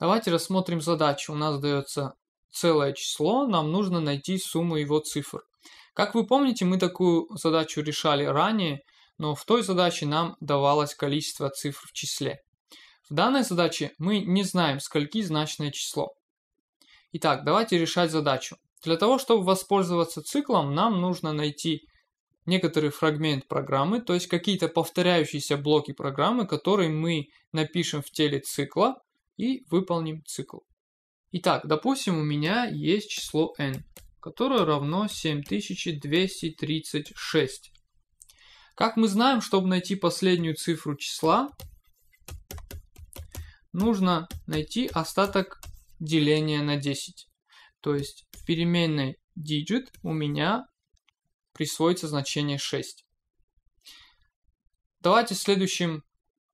Давайте рассмотрим задачу. У нас дается целое число, нам нужно найти сумму его цифр. Как вы помните, мы такую задачу решали ранее, но в той задаче нам давалось количество цифр в числе. В данной задаче мы не знаем, скольки значное число. Итак, давайте решать задачу. Для того, чтобы воспользоваться циклом, нам нужно найти некоторый фрагмент программы, то есть какие-то повторяющиеся блоки программы, которые мы напишем в теле цикла, и выполним цикл. Итак, допустим, у меня есть число n, которое равно 7236. Как мы знаем, чтобы найти последнюю цифру числа, нужно найти остаток деления на 10. То есть в переменной digit у меня присвоится значение 6. Давайте следующим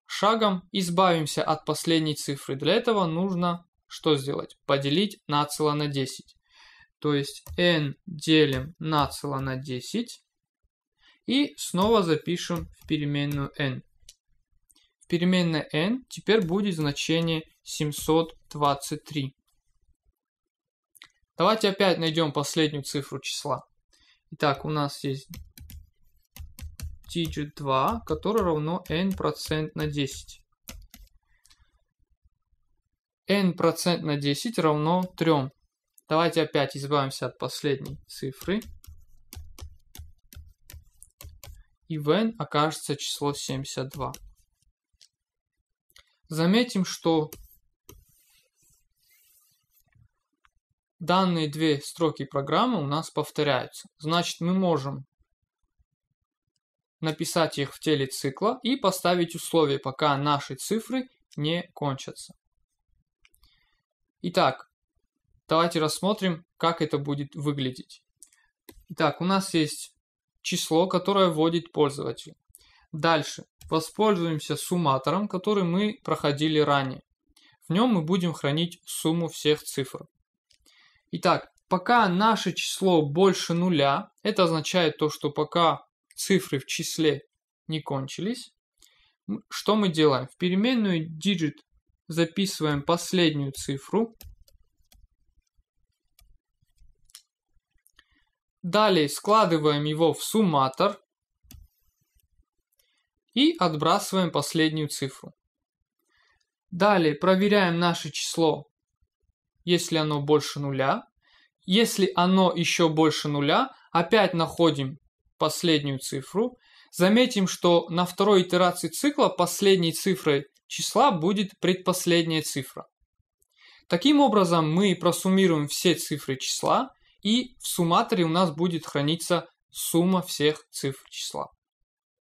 шагом избавимся от последней цифры. Для этого нужно что сделать? Поделить нацело на 10. То есть n делим нацело на 10. И снова запишем в переменную n. В переменной n теперь будет значение 723. Давайте опять найдем последнюю цифру числа. Итак, у нас есть digit 2, которое равно n% на 10. n% на 10 равно 3. Давайте опять избавимся от последней цифры. И в n окажется число 72. Заметим, что данные две строки программы у нас повторяются. Значит, мы можем написать их в теле цикла и поставить условия, пока наши цифры не кончатся. Итак, давайте рассмотрим, как это будет выглядеть. Итак, у нас есть число, которое вводит пользователь. Дальше воспользуемся сумматором, который мы проходили ранее. В нем мы будем хранить сумму всех цифр. Итак, пока наше число больше нуля, это означает то, что пока цифры в числе не кончились, что мы делаем? В переменную digit записываем последнюю цифру. Далее складываем его в сумматор и отбрасываем последнюю цифру. Далее проверяем наше число, если оно больше нуля. Если оно еще больше нуля, опять находим последнюю цифру, заметим, что на второй итерации цикла последней цифрой числа будет предпоследняя цифра. Таким образом, мы просуммируем все цифры числа, и в сумматоре у нас будет храниться сумма всех цифр числа.